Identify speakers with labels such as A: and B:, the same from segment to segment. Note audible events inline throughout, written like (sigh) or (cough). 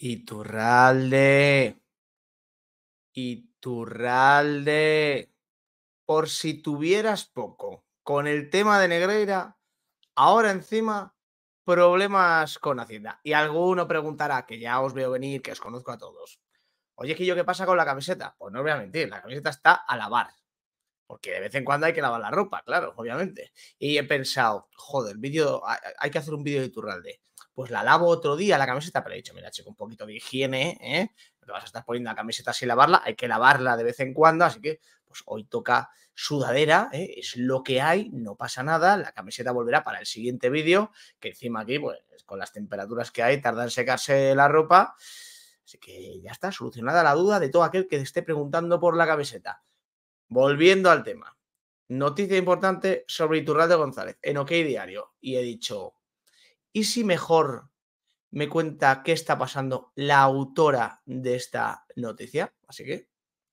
A: Iturralde. Iturralde. Por si tuvieras poco con el tema de Negreira, ahora encima problemas con Hacienda. Y alguno preguntará, que ya os veo venir, que os conozco a todos. Oye, yo ¿qué pasa con la camiseta? Pues no os voy a mentir, la camiseta está a lavar. Porque de vez en cuando hay que lavar la ropa, claro, obviamente. Y he pensado, joder, vídeo, hay que hacer un vídeo de Turralde pues la lavo otro día la camiseta, pero he dicho, mira, checo un poquito de higiene, ¿eh? No vas a estar poniendo la camiseta sin lavarla, hay que lavarla de vez en cuando, así que pues hoy toca sudadera, ¿eh? es lo que hay, no pasa nada, la camiseta volverá para el siguiente vídeo, que encima aquí, pues con las temperaturas que hay, tarda en secarse la ropa, así que ya está, solucionada la duda de todo aquel que esté preguntando por la camiseta. Volviendo al tema, noticia importante sobre Iturralde González, en OK Diario, y he dicho, ¿Y si mejor me cuenta qué está pasando la autora de esta noticia? Así que,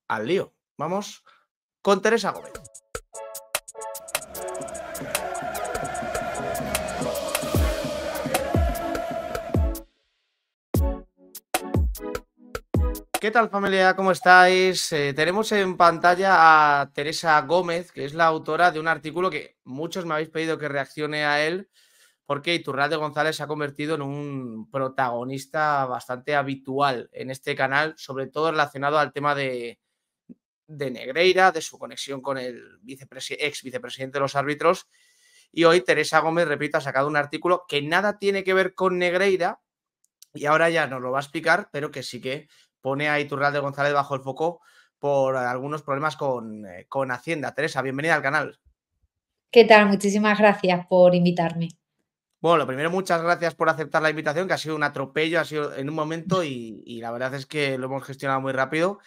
A: al lío. Vamos con Teresa Gómez. ¿Qué tal familia? ¿Cómo estáis? Eh, tenemos en pantalla a Teresa Gómez, que es la autora de un artículo que muchos me habéis pedido que reaccione a él porque Iturralde González se ha convertido en un protagonista bastante habitual en este canal, sobre todo relacionado al tema de, Negreira, de su conexión con el ex vicepresidente de los árbitros. Y hoy Teresa Gómez, repito, ha sacado un artículo que nada tiene que ver con Negreira y ahora ya nos lo va a explicar, pero que sí que pone a Iturralde González bajo el foco por algunos problemas con, eh, con Hacienda. Teresa, bienvenida al canal.
B: ¿Qué tal? Muchísimas gracias por invitarme.
A: Bueno, lo primero, muchas gracias por aceptar la invitación, que ha sido un atropello, ha sido en un momento y, la verdad es que lo hemos gestionado muy rápido.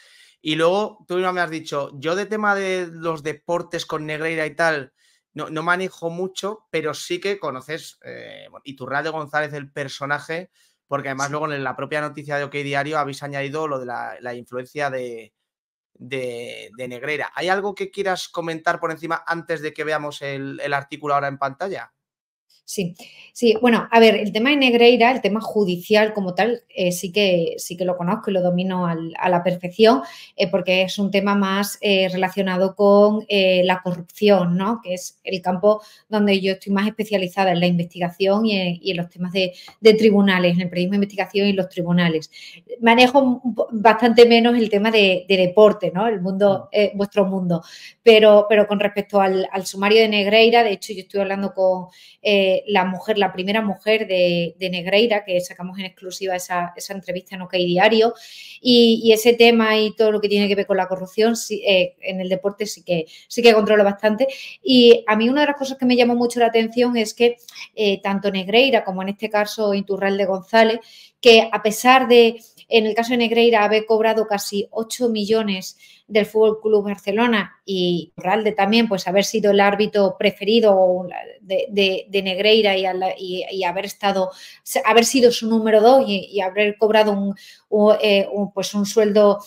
A: Y luego tú mismo me has dicho, yo de tema de los deportes con Negreira y tal, no, manejo mucho, pero sí que conoces eh, tu Radio González, el personaje, porque además luego en la propia noticia de OK Diario habéis añadido lo de la, influencia de, de, Negreira. ¿Hay algo que quieras comentar por encima antes de que veamos el artículo ahora en pantalla?
B: Sí, sí, bueno, a ver, el tema de Negreira, el tema judicial como tal, eh, sí, que, sí que lo conozco y lo domino a la perfección, eh, porque es un tema más eh, relacionado con la corrupción, ¿no? Que es el campo donde yo estoy más especializada en la investigación y en, los temas de, tribunales, en el periodismo de investigación y los tribunales. Manejo bastante menos el tema de, deporte, ¿no? El mundo, mm. vuestro mundo. Pero, pero con respecto al, sumario de Negreira, de hecho, yo estoy hablando con eh, la mujer, la primera mujer de, Negreira, que sacamos en exclusiva esa, entrevista en OK Diario, y, ese tema y todo lo que tiene que ver con la corrupción eh, en el deporte sí que, sí que controlo bastante. Y a mí una de las cosas que me llamó mucho la atención es que eh, tanto Negreira como en este caso de González, que a pesar de, en el caso de Negreira, haber cobrado casi 8 millones del Fútbol Club Barcelona y Ralde también, pues haber sido el árbitro preferido de, Negreira y, haber estado, haber sido su número 2 y, haber cobrado un, un, eh, pues un sueldo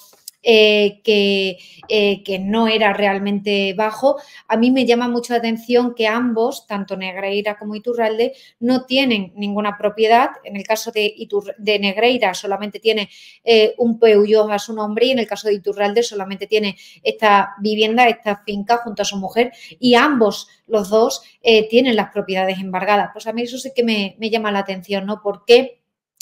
B: eh, que, eh, que, no era realmente bajo, a mí me llama mucho la atención que ambos, tanto Negreira como Iturralde, no tienen ninguna propiedad. En el caso de, de Negreira solamente tiene eh, un peullón a su nombre y en el caso de Iturralde solamente tiene esta vivienda, esta finca junto a su mujer y ambos, los dos, tienen las propiedades embargadas. Pues a mí eso sí que me, me llama la atención, ¿no? Porque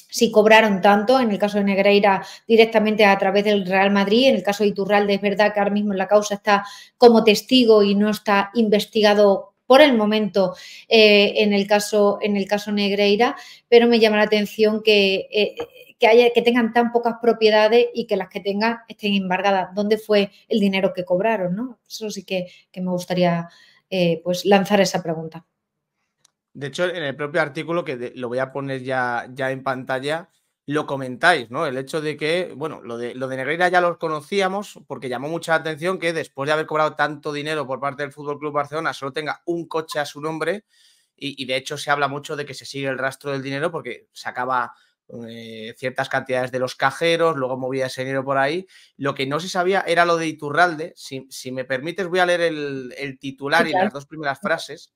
B: si cobraron tanto, en el caso de Negreira directamente a través del Real Madrid, en el caso de Iturralde es verdad que ahora mismo la causa está como testigo y no está investigado por el momento eh, en, el caso, en el caso Negreira, pero me llama la atención eh, que... haya, que tengan tan pocas propiedades y que las que tengan estén embargadas. ¿Dónde fue el dinero que cobraron? ¿no? Eso sí que, me gustaría eh, pues lanzar esa pregunta.
A: De hecho, en el propio artículo, que lo voy a poner ya, ya en pantalla, lo comentáis, ¿no? El hecho de que, bueno, lo de, lo de Negreira ya lo conocíamos porque llamó mucha atención que después de haber cobrado tanto dinero por parte del FC Club Barcelona solo tenga un coche a su nombre y, de hecho se habla mucho de que se sigue el rastro del dinero porque sacaba eh, ciertas cantidades de los cajeros, luego movía ese dinero por ahí. Lo que no se sabía era lo de Iturralde. Si, me permites, voy a leer el titular y las dos primeras frases.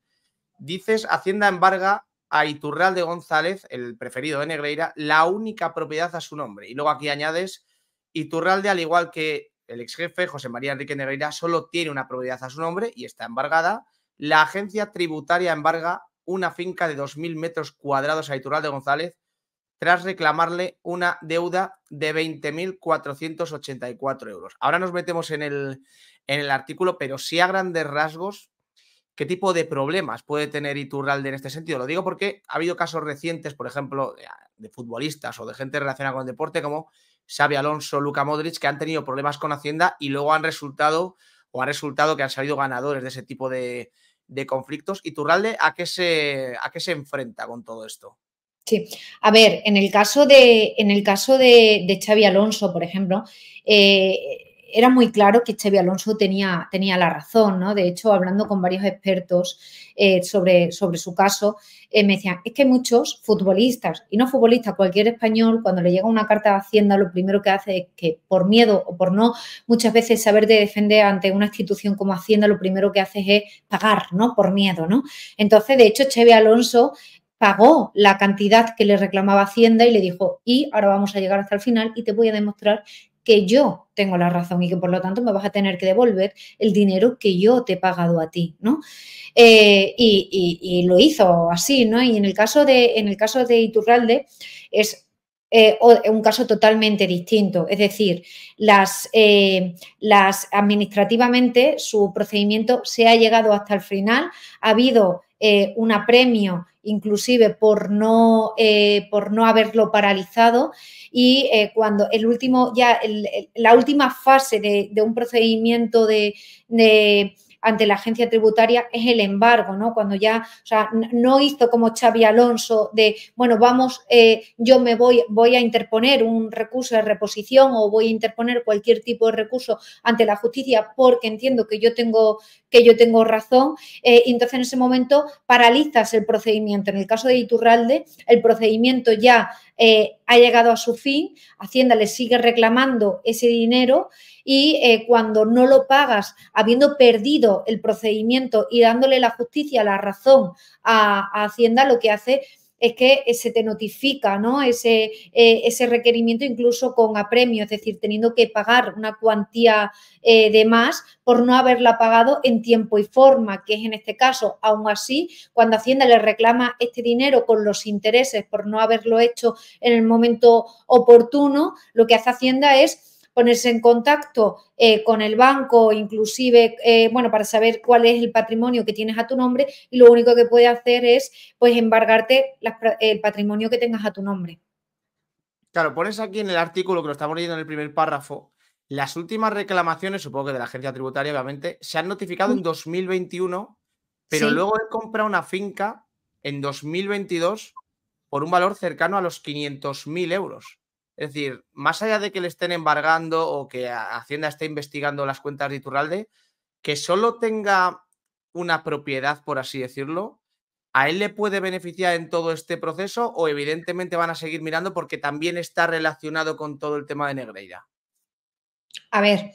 A: Dices, Hacienda embarga a Iturralde González, el preferido de Negreira, la única propiedad a su nombre. Y luego aquí añades, Iturralde, al igual que el ex jefe José María Enrique Negreira, solo tiene una propiedad a su nombre y está embargada. La agencia tributaria embarga una finca de 2.000 metros cuadrados a Iturralde González tras reclamarle una deuda de 20.484 euros. Ahora nos metemos en el, en el artículo, pero si a grandes rasgos ¿Qué tipo de problemas puede tener Iturralde en este sentido? Lo digo porque ha habido casos recientes, por ejemplo, de ah, futbolistas o de gente relacionada con el deporte, como Xavi Alonso, Luca Modric, que han tenido problemas con Hacienda y luego han resultado o ha resultado que han salido ganadores de ese tipo de, conflictos. Iturralde, ¿a qué, se, ¿a qué se enfrenta con todo esto?
B: Sí, a ver, en el caso de, en el caso de, Xavi Alonso, por ejemplo, eh, era muy claro que Chevy Alonso tenía, tenía la razón, ¿no? De hecho, hablando con varios expertos eh, sobre, sobre su caso, eh, me decían, es que muchos futbolistas, y no futbolistas, cualquier español, cuando le llega una carta de Hacienda, lo primero que hace es que por miedo o por no, muchas veces saber de defender ante una institución como Hacienda, lo primero que hace es pagar, ¿no? Por miedo, ¿no? Entonces, de hecho, Chevy Alonso pagó la cantidad que le reclamaba Hacienda y le dijo, y ahora vamos a llegar hasta el final y te voy a demostrar que yo tengo la razón y que por lo tanto me vas a tener que devolver el dinero que yo te he pagado a ti, ¿no? Eh, y, y, lo hizo así, ¿no? Y en el caso de, en el caso de Iturralde es eh, un caso totalmente distinto. Es decir, eh, las, administrativamente su procedimiento se ha llegado hasta el final, ha habido eh, un apremio inclusive por no, por no haberlo paralizado y cuando el último ya la última fase de, un procedimiento de, ante la agencia tributaria es el embargo, ¿no? Cuando ya, o sea, no hizo como Xavi Alonso de, bueno, vamos, eh, yo me voy, voy a interponer un recurso de reposición o voy a interponer cualquier tipo de recurso ante la justicia porque entiendo que yo tengo, que yo tengo razón. Eh, entonces, en ese momento paralizas el procedimiento. En el caso de Iturralde, el procedimiento ya eh, ha llegado a su fin, Hacienda le sigue reclamando ese dinero y eh, cuando no lo pagas, habiendo perdido el procedimiento y dándole la justicia, la razón a, a Hacienda, lo que hace es que eh, se te notifica ¿no? ese, eh, ese requerimiento incluso con apremio, es decir, teniendo que pagar una cuantía eh, de más por no haberla pagado en tiempo y forma, que es en este caso, aún así, cuando Hacienda le reclama este dinero con los intereses por no haberlo hecho en el momento oportuno, lo que hace Hacienda es ponerse en contacto eh, con el banco, inclusive, eh, bueno, para saber cuál es el patrimonio que tienes a tu nombre y lo único que puede hacer es, pues, embargarte el patrimonio que tengas a tu nombre.
A: Claro, pones aquí en el artículo que lo estamos leyendo en el primer párrafo, las últimas reclamaciones, supongo que de la agencia tributaria, obviamente, se han notificado en 2021, pero luego él compra una finca en 2022 por un valor cercano a los 500.000 euros. Es decir, más allá de que le estén embargando o que Hacienda esté investigando las cuentas de Iturralde, que solo tenga una propiedad, por así decirlo, ¿a él le puede beneficiar en todo este proceso o evidentemente van a seguir mirando porque también está relacionado con todo el tema de Negreira?
B: A ver,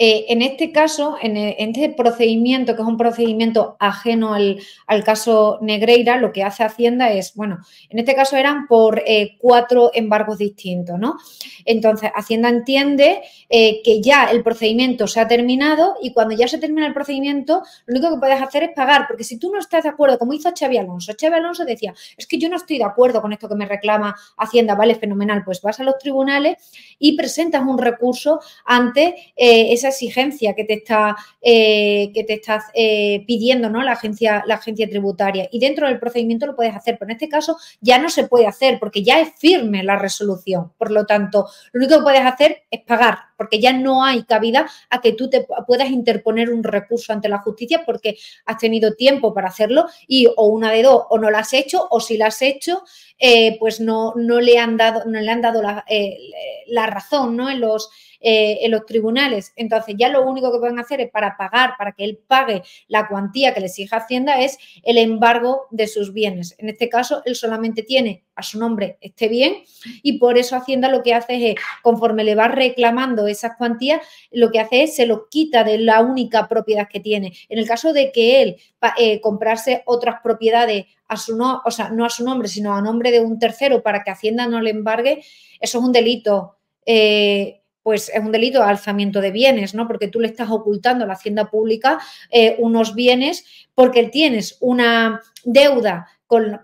B: eh, en este caso, e, en, este procedimiento, que es un procedimiento ajeno al, caso Negreira, lo que hace Hacienda es, bueno, en este caso eran por eh, cuatro embargos distintos, ¿no? Entonces, Hacienda entiende eh, que ya el procedimiento se ha terminado y cuando ya se termina el procedimiento, lo único que puedes hacer es pagar, porque si tú no estás de acuerdo, como hizo Xavi Alonso, Xavi Alonso decía, es que yo no estoy de acuerdo con esto que me reclama Hacienda, vale, fenomenal, pues vas a los tribunales y presentas un recurso ante esa exigencia que te está, eh, que te estás eh, pidiendo ¿no? la, agencia, la agencia tributaria. Y dentro del procedimiento lo puedes hacer, pero en este caso ya no se puede hacer porque ya es firme la resolución. Por lo tanto, lo único que puedes hacer es pagar, porque ya no hay cabida a que tú te puedas interponer un recurso ante la justicia porque has tenido tiempo para hacerlo y o una de dos, o no lo has hecho, o si lo has hecho, eh, pues no, no, le han dado, no le han dado la, la razón ¿no? en los eh, en los tribunales. Entonces ya lo único que pueden hacer es para pagar, para que él pague la cuantía que le exija Hacienda, es el embargo de sus bienes. En este caso, él solamente tiene a su nombre este bien y por eso Hacienda lo que hace es, conforme le va reclamando esas cuantías, lo que hace es se lo quita de la única propiedad que tiene. En el caso de que él eh, comprase comprarse otras propiedades a su no, o sea, no a su nombre, sino a nombre de un tercero para que Hacienda no le embargue, eso es un delito. Eh, pues es un delito de alzamiento de bienes, ¿no? Porque tú le estás ocultando a la hacienda pública eh, unos bienes porque tienes una deuda con,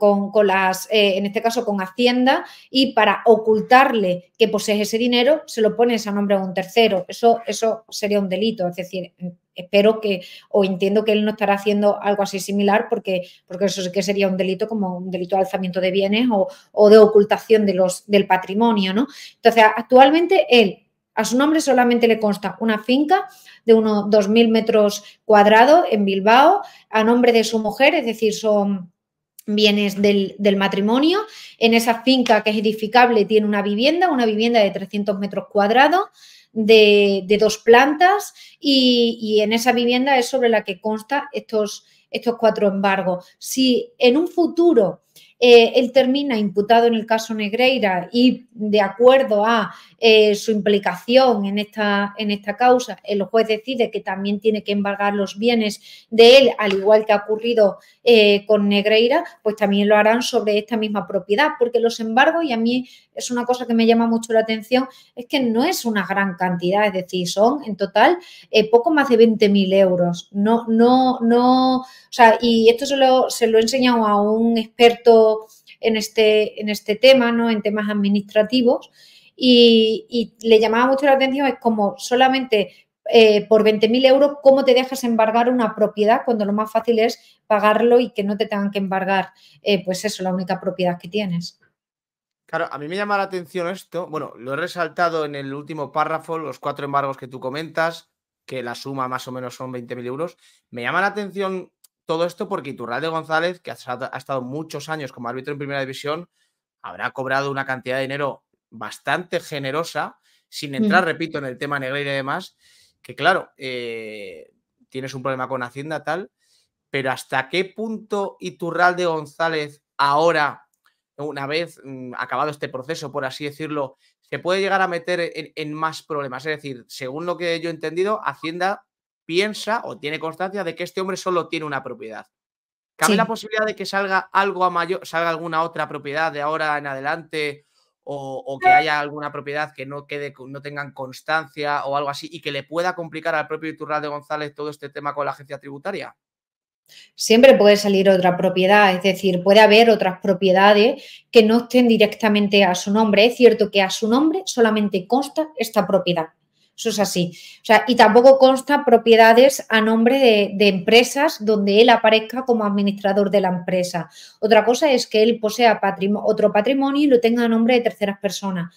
B: las, eh, en este caso con Hacienda, y para ocultarle que posees ese dinero, se lo pones a nombre de un tercero. Eso, eso sería un delito. Es decir, espero que, o entiendo que él no estará haciendo algo así similar, porque, porque eso sí que sería un delito, como un delito de alzamiento de bienes o, de ocultación de los, del patrimonio, ¿no? Entonces, actualmente él a su nombre solamente le consta una finca de unos 2.000 metros cuadrados en Bilbao, a nombre de su mujer, es decir, son bienes del, matrimonio. En esa finca que es edificable tiene una vivienda, una vivienda de 300 metros cuadrados, de, de dos plantas y, y, en esa vivienda es sobre la que consta estos, estos cuatro embargos. Si en un futuro eh, él termina imputado en el caso Negreira y de acuerdo a eh, su implicación en esta, en esta causa, el juez decide que también tiene que embargar los bienes de él, al igual que ha ocurrido eh, con Negreira, pues también lo harán sobre esta misma propiedad, porque los embargos, y a mí es una cosa que me llama mucho la atención, es que no es una gran cantidad, es decir, son en total poco más de 20.000 euros. No, no, no, o sea, y esto se lo, se lo he enseñado a un experto en este, en este tema, ¿no? En temas administrativos. Y, le llamaba mucho la atención, es como solamente eh, por 20.000 euros, ¿cómo te dejas embargar una propiedad cuando lo más fácil es pagarlo y que no te tengan que embargar? Eh, pues eso, la única propiedad que tienes.
A: Claro, a mí me llama la atención esto. Bueno, lo he resaltado en el último párrafo, los cuatro embargos que tú comentas, que la suma más o menos son 20.000 euros. Me llama la atención todo esto porque Iturralde González, que ha, estado muchos años como árbitro en primera división, habrá cobrado una cantidad de dinero bastante generosa, sin mm. entrar, repito, en el tema Negreira y demás, que claro, eh, tienes un problema con Hacienda tal, pero ¿hasta qué punto Iturralde González ahora, una vez mm, acabado este proceso, por así decirlo, se puede llegar a meter en, más problemas? Es decir, según lo que yo he entendido, Hacienda piensa o tiene constancia de que este hombre solo tiene una propiedad. ¿Cabe la posibilidad de que salga algo a mayor, salga alguna otra propiedad de ahora en adelante o, que eh. haya alguna propiedad que no quede, no tengan constancia o algo así y que le pueda complicar al propio de González todo este tema con la agencia tributaria?
B: Siempre puede salir otra propiedad, es decir, puede haber otras propiedades que no estén directamente a su nombre. Es cierto que a su nombre solamente consta esta propiedad. Eso es así. y tampoco consta propiedades a nombre de, empresas donde él aparezca como administrador de la empresa. Otra cosa es que él posea otro patrimonio y lo tenga a nombre de terceras personas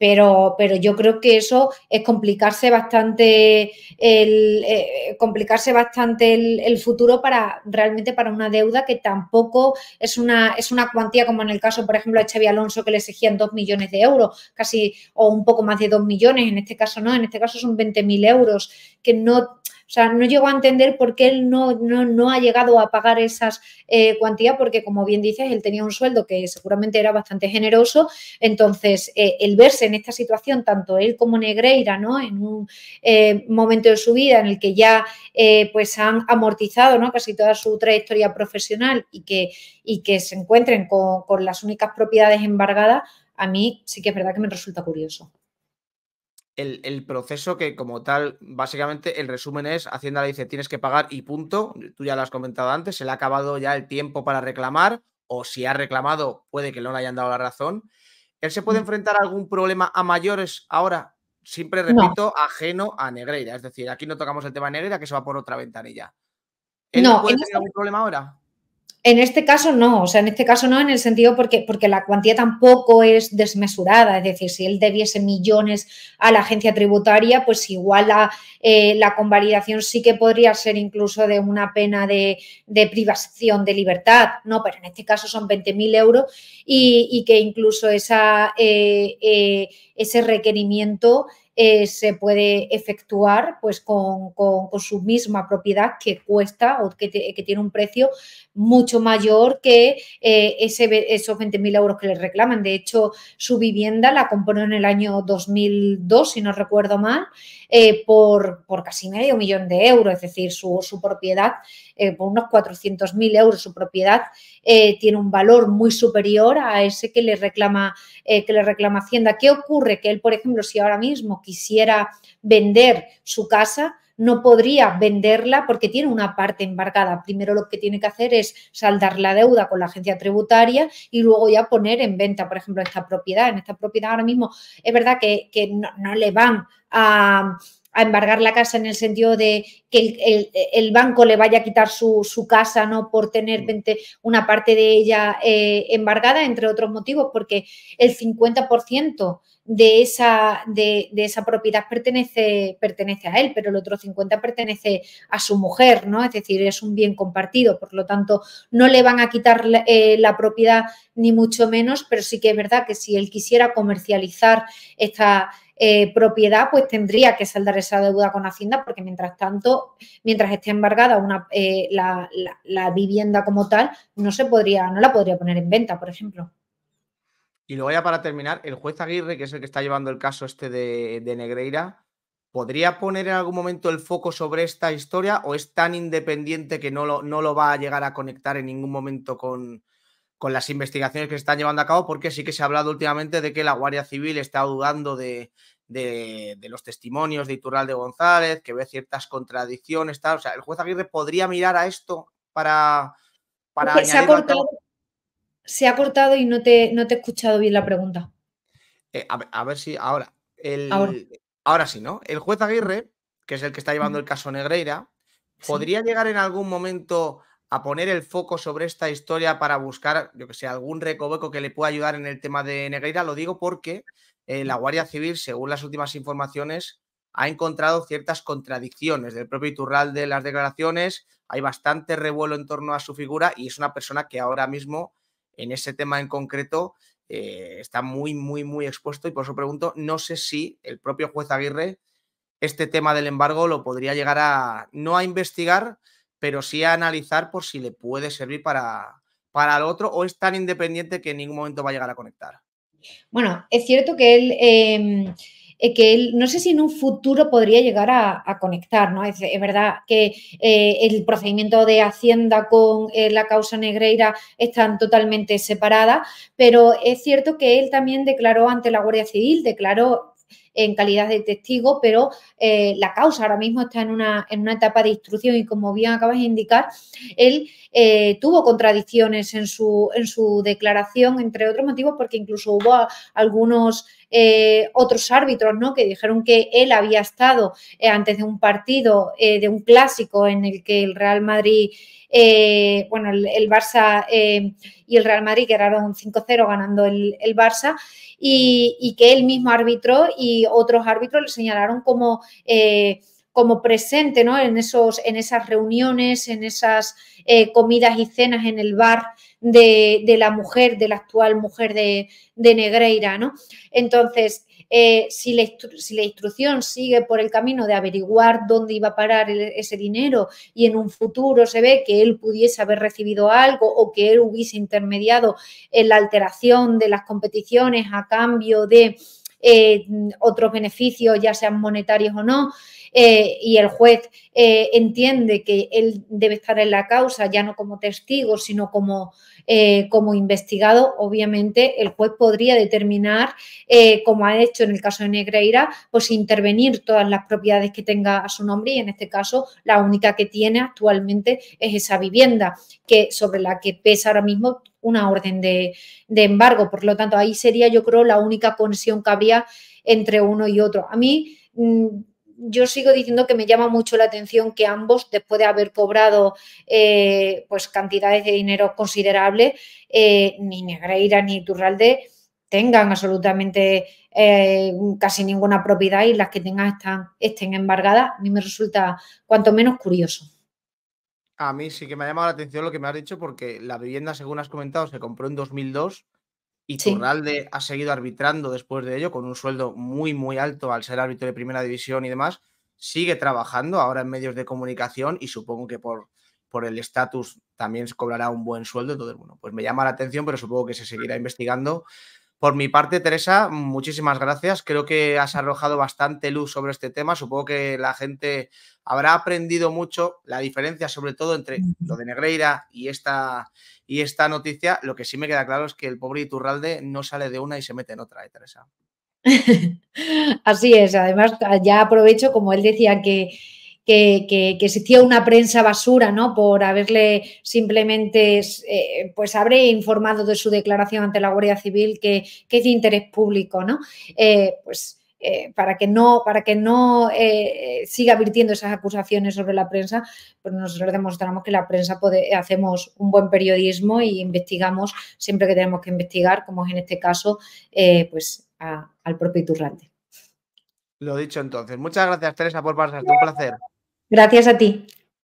B: pero, pero yo creo que eso es complicarse bastante el, eh, complicarse bastante el, futuro para realmente para una deuda que tampoco es una, es una cuantía como en el caso, por ejemplo, de Xavi Alonso que le exigían 2 millones de euros, casi o un poco más de 2 millones, en este caso no, en este caso son 20.000 euros, que no o sea, no llego a entender por qué él no, ha llegado a pagar esas eh, cuantías, porque como bien dices, él tenía un sueldo que seguramente era bastante generoso. Entonces, eh, el verse en esta situación, tanto él como Negreira, ¿no? En un eh, momento de su vida en el que ya pues han amortizado casi toda su trayectoria profesional y que, que se encuentren con las únicas propiedades embargadas, a mí sí que es verdad que me resulta curioso
A: el, proceso que como tal, básicamente el resumen es, Hacienda le dice tienes que pagar y punto, tú ya lo has comentado antes, se le ha acabado ya el tiempo para reclamar o si ha reclamado puede que no le hayan dado la razón. ¿Él se puede mm. enfrentar a algún problema a mayores ahora? Siempre repito, ajeno a Negreira, es decir, aquí no tocamos el tema de Negreira que se va por otra ventanilla.
B: ¿Él no, puede tener este
A: algún problema ahora?
B: En este caso no, o sea, en este caso no en el sentido porque, porque la cuantía tampoco es desmesurada, es decir, si él debiese millones a la agencia tributaria, pues igual la, eh, convalidación sí que podría ser incluso de una pena de, privación de libertad, no, pero en este caso son 20.000 euros y, que incluso esa, eh, eh, ese requerimiento eh, se puede efectuar pues, con, su misma propiedad que cuesta o que, tiene un precio mucho mayor que eh, ese, esos 20.000 euros que le reclaman. De hecho, su vivienda la compró en el año 2002, si no recuerdo mal, eh, por, casi medio millón de euros, es decir, su, propiedad, por unos 400.000 euros, su propiedad tiene un valor muy superior a ese que le reclama, que le reclama Hacienda. ¿Qué ocurre? Que él, por ejemplo, si ahora mismo quisiera vender su casa, no podría venderla porque tiene una parte embarcada. Primero lo que tiene que hacer es saldar la deuda con la agencia tributaria y luego ya poner en venta, por ejemplo, esta propiedad. En esta propiedad ahora mismo es verdad que, no le van a a embargar la casa en el sentido de que el, banco le vaya a quitar su, casa no por tener mm. una parte de ella eh, embargada, entre otros motivos, porque el 50% de esa, de, esa propiedad pertenece, pertenece a él, pero el otro 50% pertenece a su mujer, ¿no? Es decir, es un bien compartido, por lo tanto, no le van a quitar la, eh, la propiedad ni mucho menos, pero sí que es verdad que si él quisiera comercializar esta eh, propiedad, pues tendría que saldar esa deuda con Hacienda, porque mientras tanto, mientras esté embargada una, eh, la, vivienda como tal, no se podría, no la podría poner en venta, por ejemplo.
A: Y luego ya para terminar, el juez Aguirre, que es el que está llevando el caso este de, de Negreira, ¿podría poner en algún momento el foco sobre esta historia o es tan independiente que no lo, no lo va a llegar a conectar en ningún momento con, con las investigaciones que se están llevando a cabo, porque sí que se ha hablado últimamente de que la Guardia Civil está dudando de, de, los testimonios de de González, que ve ciertas contradicciones, tal. O sea, el juez Aguirre podría mirar a esto para. para se, ha cortado,
B: se, ha cortado, y no te, no te he escuchado bien la pregunta.
A: Eh, a, ver, si ahora, ahora. sí, ¿no? El juez Aguirre, que es el que está llevando el caso Negreira, ¿podría llegar en algún momento a poner el foco sobre esta historia para buscar, yo que sé, algún recoveco que le pueda ayudar en el tema de Negreira. Lo digo porque eh, la Guardia Civil, según las últimas informaciones, ha encontrado ciertas contradicciones del propio Iturral de las declaraciones. Hay bastante revuelo en torno a su figura y es una persona que ahora mismo, en ese tema en concreto, eh, está muy, muy, muy expuesto. Y por eso pregunto, no sé si el propio juez Aguirre este tema del embargo lo podría llegar a no a investigar, pero sí a analizar por si le puede servir para, para el otro o es tan independiente que en ningún momento va a llegar a conectar.
B: Bueno, es cierto que él... Em, eh, que él, no sé si en un futuro podría llegar a, conectar, ¿no? Es, verdad que eh, el procedimiento de Hacienda con eh, la causa negreira están totalmente separadas, pero es cierto que él también declaró ante la Guardia Civil, declaró en calidad de testigo, pero eh, la causa ahora mismo está en una, en una etapa de instrucción y como bien acabas de indicar, él eh, tuvo contradicciones en su, en su declaración, entre otros motivos, porque incluso hubo algunos eh, otros árbitros, ¿no? Que dijeron que él había estado eh, antes de un partido, eh, de un clásico en el que el Real Madrid, bueno, el, Barça y el Real Madrid quedaron 5-0 ganando el, Barça y, que él mismo árbitro y otros árbitros le señalaron como como presente en, esos, en esas reuniones, en esas comidas y cenas en el bar de, la mujer, de la actual mujer de, Negreira, ¿no? Entonces, eh, si, la instrucción sigue por el camino de averiguar dónde iba a parar ese dinero y en un futuro se ve que él pudiese haber recibido algo o que él hubiese intermediado en la alteración de las competiciones a cambio de eh, otros beneficios, ya sean monetarios o no, eh, y el juez eh, entiende que él debe estar en la causa, ya no como testigo, sino como, eh, como investigado, obviamente el juez podría determinar, como ha hecho en el caso de Negreira, pues intervenir todas las propiedades que tenga a su nombre y en este caso la única que tiene actualmente es esa vivienda que, sobre la que pesa ahora mismo una orden de, de embargo. Por lo tanto, ahí sería yo creo la única conexión que habría entre uno y otro. A mí mm, yo sigo diciendo que me llama mucho la atención que ambos, después de haber cobrado eh, pues cantidades de dinero considerables, eh, ni Negreira ni Turralde tengan absolutamente eh, casi ninguna propiedad y las que tengan están, estén embargadas, a mí me resulta cuanto menos curioso.
A: A mí sí que me ha llamado la atención lo que me has dicho porque la vivienda, según has comentado, se compró en 2002 y sí. ha seguido arbitrando después de ello con un sueldo muy, muy alto al ser árbitro de primera división y demás. Sigue trabajando ahora en medios de comunicación y supongo que por, por el estatus también cobrará un buen sueldo. Entonces, bueno, pues me llama la atención, pero supongo que se seguirá investigando por mi parte, Teresa, muchísimas gracias. Creo que has arrojado bastante luz sobre este tema. Supongo que la gente habrá aprendido mucho la diferencia, sobre todo, entre lo de Negreira y esta, y esta noticia. Lo que sí me queda claro es que el pobre Iturralde no sale de una y se mete en otra, ¿eh, Teresa.
B: (laughs) Así es. Además, ya aprovecho, como él decía que que, existía una prensa basura, ¿no? Por haberle simplemente, eh, pues habré informado de su declaración ante la Guardia Civil que, es de interés público, ¿no? Eh, pues eh, para que no, para que no siga virtiendo esas acusaciones sobre la prensa, pues nosotros demostramos que la prensa puede, hacemos un buen periodismo y investigamos siempre que tenemos que investigar, como es en este caso, pues al propio Iturrante.
A: Lo dicho entonces. Muchas gracias, Teresa, por pasarte. Un placer.
B: Gracias a ti.